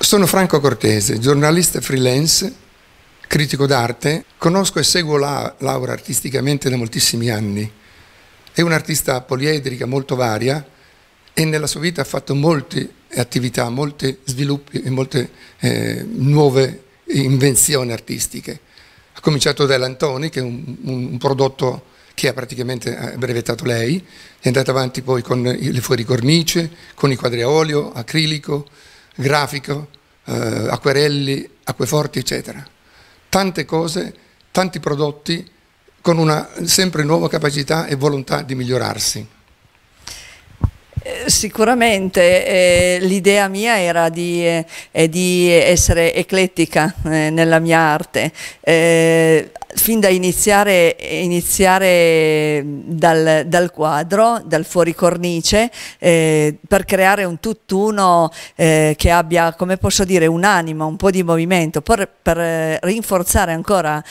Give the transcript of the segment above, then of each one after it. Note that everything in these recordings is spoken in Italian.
Sono Franco Cortese, giornalista freelance, critico d'arte, conosco e seguo la Laura artisticamente da moltissimi anni. È un'artista poliedrica molto varia e nella sua vita ha fatto molte attività, molti sviluppi e molte eh, nuove invenzioni artistiche. Ha cominciato dall'Antoni, che è un, un prodotto che ha praticamente brevettato lei, è andata avanti poi con le fuori cornice, con i quadri a olio, acrilico, grafico, eh, acquerelli, acqueforti, eccetera. Tante cose, tanti prodotti con una sempre nuova capacità e volontà di migliorarsi. Eh, sicuramente eh, l'idea mia era di, eh, di essere eclettica eh, nella mia arte, eh, fin da iniziare, iniziare dal, dal, quadro, dal fuoricornice, cornice, eh, per creare un tutt'uno che abbia, come posso dire, un'anima, un po' di movimento, per, per rinforzare ancora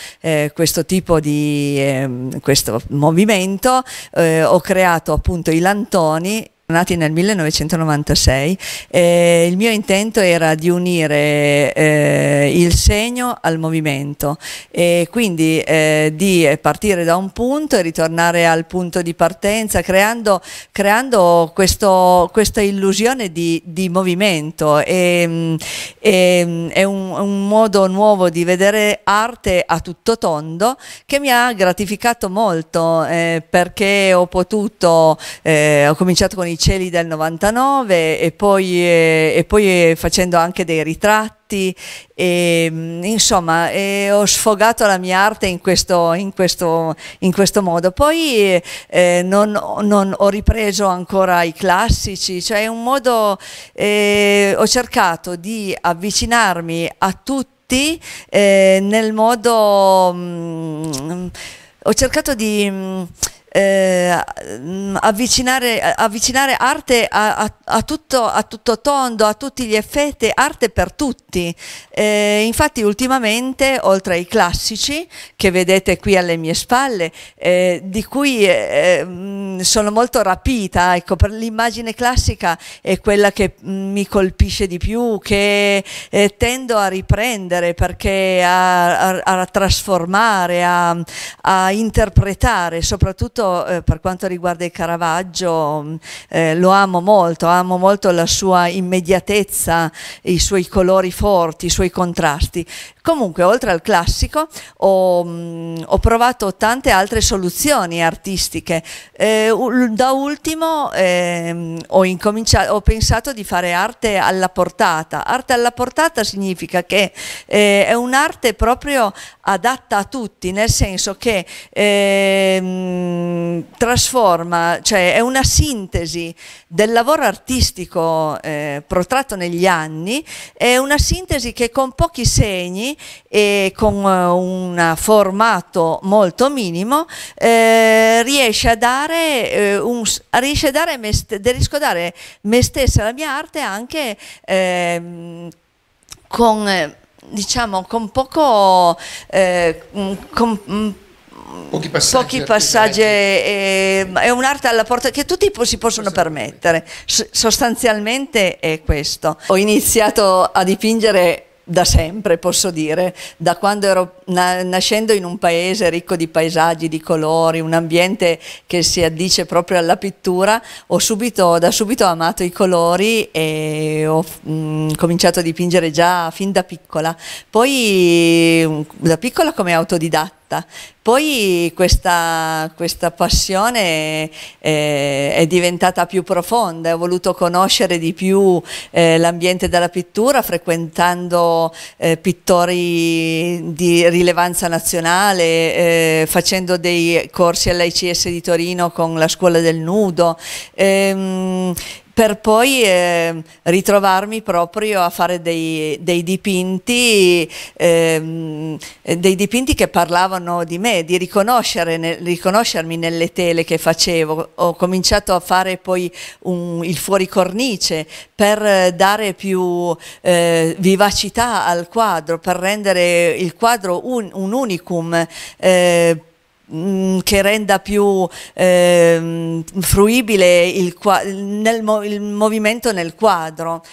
questo tipo di ehm, questo movimento ho creato appunto i lantoni Nati nel 1996, eh, il mio intento era di unire eh, il segno al movimento e quindi eh, di partire da un punto e ritornare al punto di partenza creando, creando questo, questa illusione di, di movimento. E, mm, e, mm, è un, un modo nuovo di vedere arte a tutto tondo che mi ha gratificato molto eh, perché ho potuto, eh, ho cominciato con i cieli del 99 e poi, eh, e poi eh, facendo anche dei ritratti. E, mm, insomma, e eh, ho sfogato la mia arte in questo, in questo, in questo modo. Poi eh, eh non, non, ho ripreso ancora i classici, cioè un modo, eh, ho cercato di avvicinarmi a tutti nel modo... Mh, mm, ho cercato di... Mh, mm, eh, avvicinare, avvicinare, arte a, a, a, tutto, a, tutto, tondo, a tutti gli effetti, arte per tutti. Eh, infatti ultimamente, oltre ai classici che vedete qui alle mie spalle, eh, di cui eh, mm, sono molto rapita, ecco, per l'immagine classica è quella che mm, mi colpisce di più, che eh, tendo a riprendere perché a, trasformare, a interpretare soprattutto soprattutto eh, per quanto riguarda il Caravaggio mm, eh, lo amo molto, amo molto la sua immediatezza, i suoi colori forti, i suoi contrasti. Comunque, oltre al classico, ho, mh, mm, ho provato tante altre soluzioni artistiche. Eh, da ultimo eh, ho, ho, pensato di fare arte alla portata. Arte alla portata significa che eh, è un'arte proprio adatta a tutti, nel senso che mh, ehm, trasforma, cioè è una sintesi del lavoro artistico eh, protratto negli anni, è una sintesi che con pochi segni e con eh, un formato molto minimo eh, riesce a dare, eh, un, riesce a dare me, riesco a dare me stessa, la mia arte anche ehm, eh, con, diciamo, con poco... Eh, mm, con, mm, pochi passaggi, pochi passaggi è, è un'arte alla porta che tutti si possono permettere. S sostanzialmente è questo. Ho iniziato a dipingere da sempre, posso dire, da quando ero na nascendo in un paese ricco di paesaggi, di colori, un ambiente che si addice proprio alla pittura, ho subito, da subito amato i colori e ho mh, mm, cominciato a dipingere già fin da piccola. Poi mm, da piccola come autodidatta fatta. Poi questa, questa passione eh, è diventata più profonda, ho voluto conoscere di più eh, l'ambiente della pittura frequentando eh, pittori di rilevanza nazionale, eh, facendo dei corsi all'ICS di Torino con la scuola del nudo. Ehm, per poi eh, ritrovarmi proprio a fare dei, dei dipinti, eh, dei dipinti che parlavano di me, di ne, riconoscermi nelle tele che facevo. Ho cominciato a fare poi un, il fuoricornice per dare più eh, vivacità al quadro, per rendere il quadro un, un unicum. Eh, Mm, che renda più eh, fruibile il, nel, il, movimento nel quadro.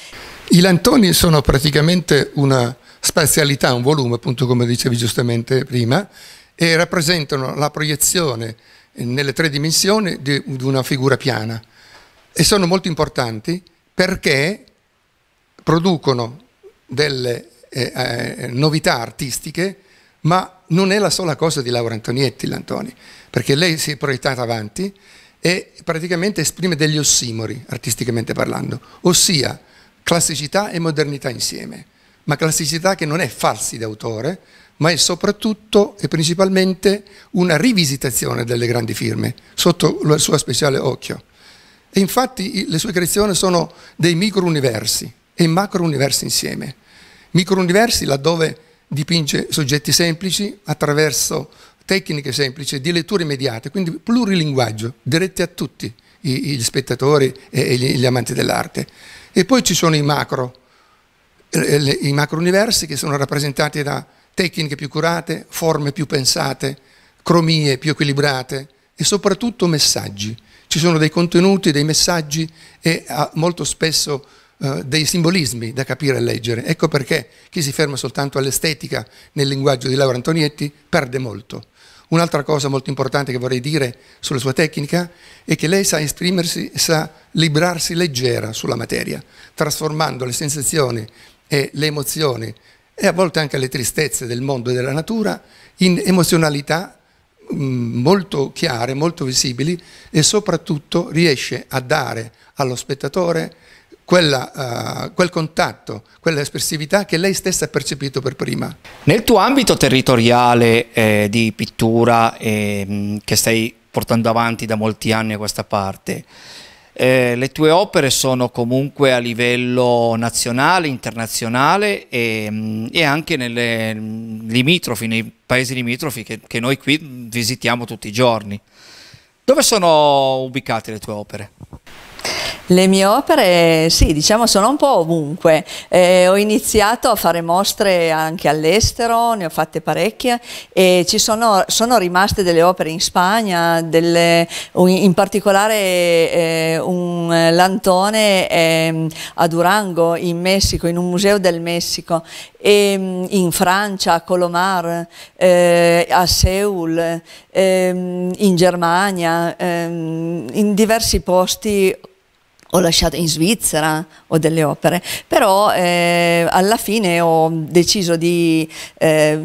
I lantoni sono praticamente una spazialità, un volume, appunto come dicevi giustamente prima, e rappresentano la proiezione eh, nelle tre dimensioni di una figura piana. E sono molto importanti perché producono delle eh, eh novità artistiche, ma non è la sola cosa di Laura Antonietti, l'Antoni, perché lei si è proiettata avanti e praticamente esprime degli ossimori, artisticamente parlando, ossia classicità e modernità insieme, ma classicità che non è falsi d'autore, ma è soprattutto e principalmente una rivisitazione delle grandi firme, sotto il suo speciale occhio. E infatti le sue creazioni sono dei micro universi e macro universi insieme. Micro universi laddove dipinge soggetti semplici attraverso tecniche semplici di letture immediate, quindi plurilinguaggio, dirette a tutti gli spettatori e gli amanti dell'arte. E poi ci sono i macro, eh, i macro universi che sono rappresentati da tecniche più curate, forme più pensate, cromie più equilibrate e soprattutto messaggi. Ci sono dei contenuti, dei messaggi e ah, molto spesso eh, dei simbolismi da capire e leggere. Ecco perché chi si ferma soltanto all'estetica nel linguaggio di Laura Antonietti perde molto. Un'altra cosa molto importante che vorrei dire sulla sua tecnica è che lei sa esprimersi, sa librarsi leggera sulla materia, trasformando le sensazioni e le emozioni e a volte anche le tristezze del mondo e della natura in emozionalità mm, molto chiare, molto visibili e soprattutto riesce a dare allo spettatore quella, uh, quel contatto, quella espressività che lei stessa ha percepito per prima. Nel tuo ambito territoriale eh, di pittura eh, che stai portando avanti da molti anni a questa parte, eh, le tue opere sono comunque a livello nazionale, internazionale e, ehm, e anche nelle mm, limitrofi, nei paesi limitrofi che, che noi qui visitiamo tutti i giorni. Dove sono ubicate le tue opere? Le mie opere, sì, diciamo sono un po' ovunque. Eh, ho iniziato a fare mostre anche all'estero, ne ho fatte parecchie e ci sono, sono rimaste delle opere in Spagna, delle, in particolare eh, un lantone eh, a Durango, in Messico, in un museo del Messico, e, ehm, in Francia, a Colomar, eh, a Seul, ehm, in Germania, ehm, in diversi posti ho lasciato in Svizzera, ho delle opere, però eh, alla fine ho deciso di, eh,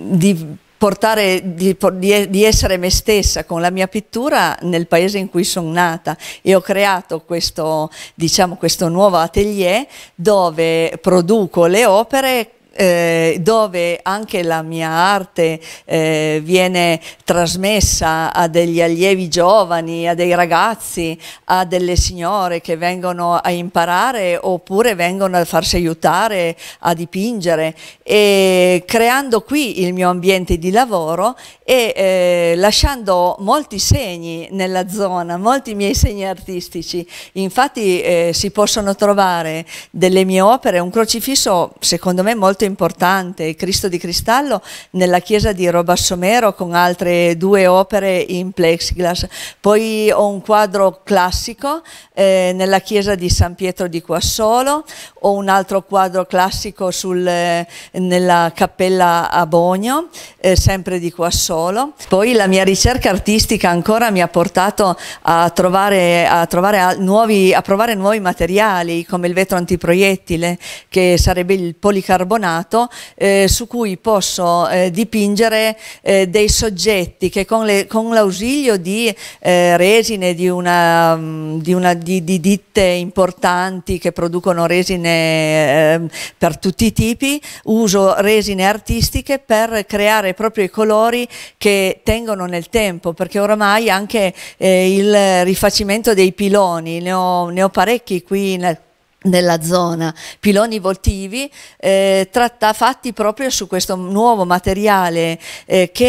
di portare, di, di, essere me stessa con la mia pittura nel paese in cui sono nata e ho creato questo, diciamo, questo nuovo atelier dove produco le opere eh, dove anche la mia arte eh, viene trasmessa a degli allievi giovani, a dei ragazzi, a delle signore che vengono a imparare oppure vengono a farsi aiutare a dipingere e creando qui il mio ambiente di lavoro e eh, lasciando molti segni nella zona, molti miei segni artistici. Infatti eh, si possono trovare delle mie opere, un crocifisso secondo me molto importante importante, Cristo di Cristallo, nella chiesa di Robassomero con altre due opere in plexiglass. Poi ho un quadro classico eh, nella chiesa di San Pietro di Quassolo, ho un altro quadro classico sul, eh, nella cappella a Bogno, eh, sempre di Quassolo. Poi la mia ricerca artistica ancora mi ha portato a trovare, a trovare nuovi, a provare nuovi materiali come il vetro antiproiettile che sarebbe il policarbonato disegnato eh, su cui posso eh, dipingere eh, dei soggetti che con, l'ausilio di eh, resine di, una, mm, di, una, di, di, ditte importanti che producono resine ehm, per tutti i tipi, uso resine artistiche per creare proprio i colori che tengono nel tempo, perché oramai anche eh, il rifacimento dei piloni, ne ho, ne ho parecchi qui in nella zona Piloni Voltivi eh, tratta fatti proprio su questo nuovo materiale eh, che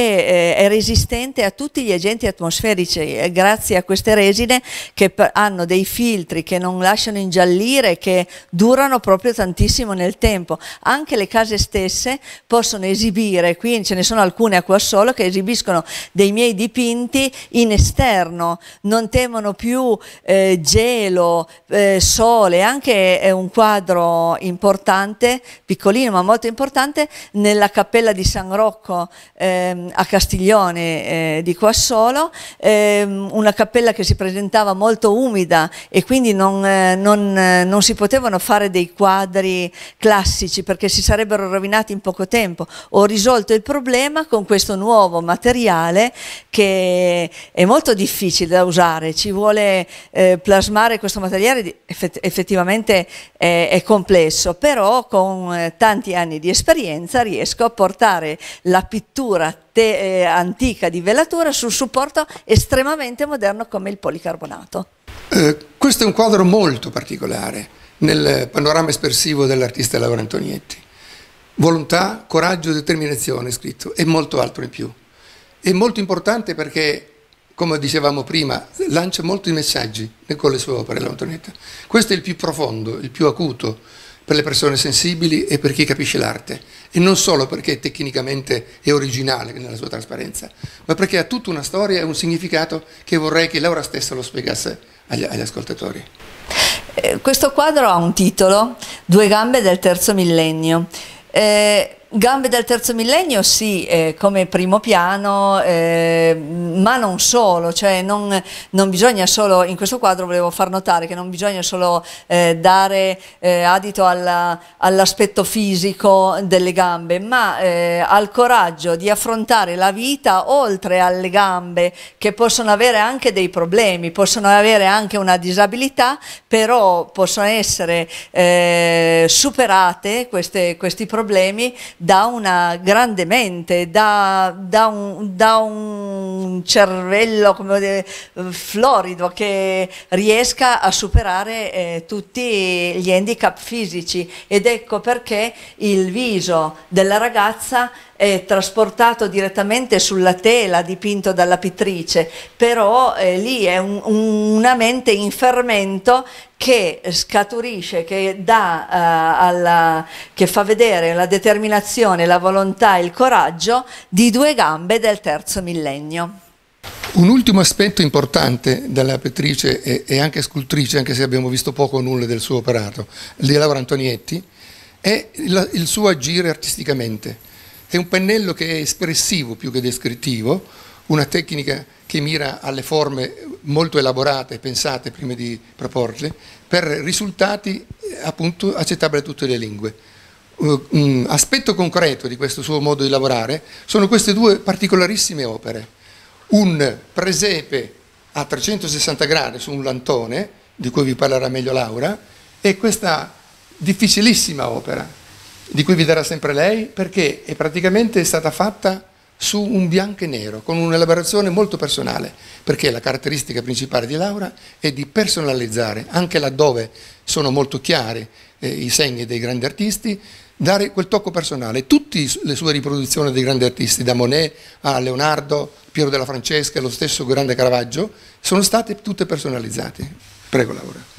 eh, è resistente a tutti gli agenti atmosferici eh, grazie a queste resine che hanno dei filtri che non lasciano ingiallire che durano proprio tantissimo nel tempo anche le case stesse possono esibire qui ce ne sono alcune a qua solo che esibiscono dei miei dipinti in esterno non temono più eh, gelo eh, sole anche è un quadro importante, piccolino ma molto importante, nella cappella di San Rocco ehm, a Castiglione eh, di Quassolo, ehm, una cappella che si presentava molto umida e quindi non, eh, non, eh, non si potevano fare dei quadri classici perché si sarebbero rovinati in poco tempo. Ho risolto il problema con questo nuovo materiale che è molto difficile da usare, ci vuole eh, plasmare questo materiale effettivamente sicuramente è, eh, è complesso, però con eh, tanti anni di esperienza riesco a portare la pittura te, eh, antica di velatura su un supporto estremamente moderno come il policarbonato. Eh, questo è un quadro molto particolare nel panorama espressivo dell'artista Laura Antonietti. Volontà, coraggio, determinazione, scritto, e molto altro in più. È molto importante perché come dicevamo prima, lancia molti messaggi con le sue opere l'Antonietta. Questo è il più profondo, il più acuto per le persone sensibili e per chi capisce l'arte, e non solo perché tecnicamente è originale nella sua trasparenza, ma perché ha tutta una storia e un significato che vorrei che Laura stessa lo spiegasse agli, agli ascoltatori. Eh, questo quadro ha un titolo, Due gambe del terzo millennio. Eh, Gambe del terzo millennio sì, eh, come primo piano, eh, ma non solo, cioè non, non, bisogna solo, in questo quadro volevo far notare che non bisogna solo eh, dare eh, adito all'aspetto fisico delle gambe, ma eh, al coraggio di affrontare la vita oltre alle gambe che possono avere anche dei problemi, possono avere anche una disabilità, però possono essere eh, superate queste, questi problemi da una grande mente, da, da, un, da un, cervello dire, florido che riesca a superare eh, tutti gli handicap fisici ed ecco perché il viso della ragazza eh, trasportato direttamente sulla tela dipinto dalla pittrice, però eh, lì è un, un, una mente in fermento che scaturisce, che, dà, uh, alla, che fa vedere la determinazione, la volontà e il coraggio di due gambe del terzo millennio. Un ultimo aspetto importante della pittrice e, e, anche scultrice, anche se abbiamo visto poco o nulla del suo operato, di Laura Antonietti, è il, il suo agire artisticamente è un pennello che è espressivo più che descrittivo, una tecnica che mira alle forme molto elaborate, e pensate prima di proporle, per risultati eh, appunto accettabili a tutte le lingue. Eh, aspetto concreto di questo suo modo di lavorare sono queste due particolarissime opere. Un presepe a 360 gradi su un lantone, di cui vi parlerà meglio Laura, e questa difficilissima opera di cui vi darà sempre lei, perché è praticamente stata fatta su un bianco e nero, con un'elaborazione molto personale, perché la caratteristica principale di Laura è di personalizzare, anche laddove sono molto chiari eh, i segni dei grandi artisti, dare quel tocco personale. Tutte le sue riproduzioni dei grandi artisti, da Monet a Leonardo, Piero della Francesca, lo stesso grande Caravaggio, sono state tutte personalizzate. Prego Laura.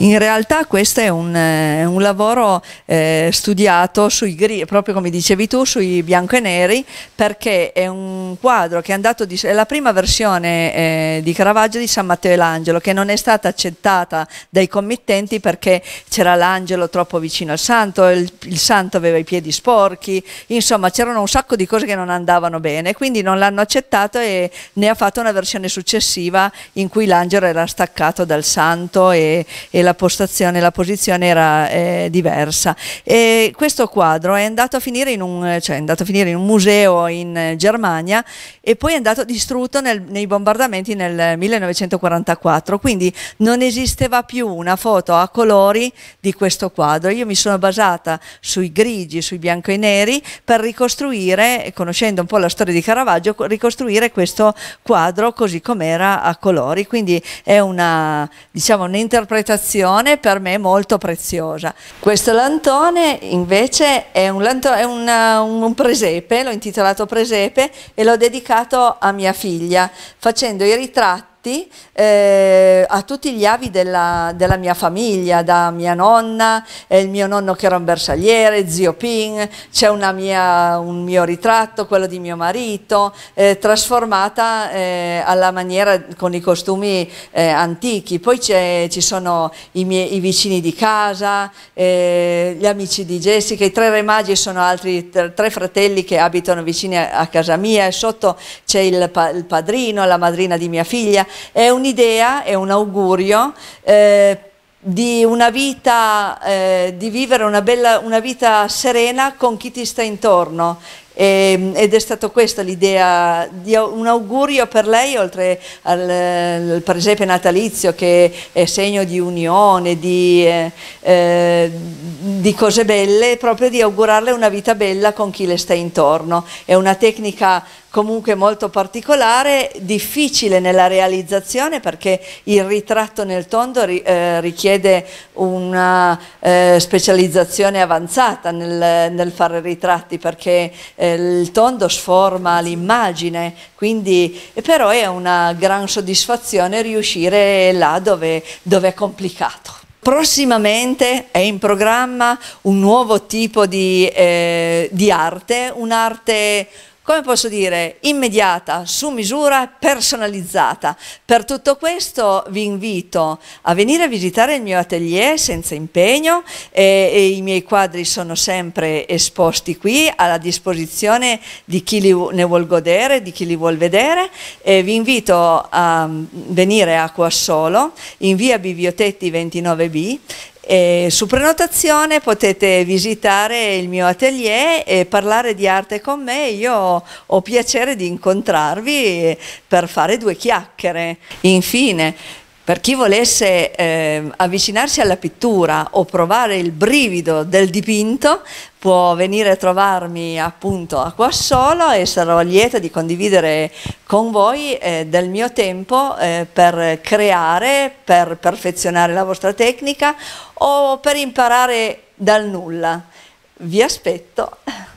In realtà questo è un, eh, un lavoro eh, studiato sui grigi, proprio come dicevi tu, sui bianco e neri, perché è un quadro che è andato di, è la prima versione eh, di Caravaggio di San Matteo e l'Angelo, che non è stata accettata dai committenti perché c'era l'angelo troppo vicino al santo, il, il, santo aveva i piedi sporchi, insomma c'erano un sacco di cose che non andavano bene, quindi non l'hanno accettato e ne ha fatto una versione successiva in cui l'angelo era staccato dal santo e, e la postazione, la posizione era eh, diversa. E questo quadro è andato, un, cioè, è andato, a finire in un museo in eh, Germania e poi è andato distrutto nel, nei bombardamenti nel 1944, quindi non esisteva più una foto a colori di questo quadro. Io mi sono basata sui grigi, sui bianco e neri per ricostruire, conoscendo un po' la storia di Caravaggio, ricostruire questo quadro così com'era a colori. Quindi è una, diciamo, un'interpretazione lezione per me molto preziosa. Questo lantone invece è un, lantone, è una, un presepe, l'ho intitolato presepe e l'ho dedicato a mia figlia facendo i ritratti tutti, eh, a tutti gli avi della, della, mia famiglia, da mia nonna, eh, il mio nonno che era un bersagliere, zio Pin, c'è un mio ritratto, quello di mio marito, eh, trasformata eh, alla maniera con i costumi eh, antichi. Poi ci sono i, miei, i vicini di casa, eh, gli amici di Jessica, i tre re magi sono altri tre fratelli che abitano vicini a, a casa mia e sotto c'è il, pa il padrino, la madrina di mia figlia, è un'idea, è un augurio eh, di una vita, eh, di vivere una, bella, una vita serena con chi ti sta intorno, ehm, ed è stata questa l'idea, un augurio per lei, oltre al, presepe natalizio che è segno di unione, di, eh, eh, di, cose belle, proprio di augurarle una vita bella con chi le sta intorno. È una tecnica comunque molto particolare, difficile nella realizzazione perché il ritratto nel tondo eh, richiede una eh, specializzazione avanzata nel, nel, fare ritratti perché eh, il tondo sforma l'immagine, quindi però è una gran soddisfazione riuscire là dove, dove è complicato. Prossimamente è in programma un nuovo tipo di, eh, di arte, un'arte come posso dire, immediata, su misura, personalizzata. Per tutto questo vi invito a venire a visitare il mio atelier senza impegno e, eh, e i miei quadri sono sempre esposti qui alla disposizione di chi li, ne vuol godere, di chi li vuol vedere. E vi invito a mm, venire a Acquasolo in via Bibliotetti 29B e su prenotazione potete visitare il mio atelier e parlare di arte con me. Io ho piacere di incontrarvi per fare due chiacchiere. Infine, per chi volesse eh, avvicinarsi alla pittura o provare il brivido del dipinto può venire a trovarmi appunto a Quassolo e sarò lieta di condividere con voi eh, del mio tempo eh, per creare, per perfezionare la vostra tecnica o per imparare dal nulla. Vi aspetto.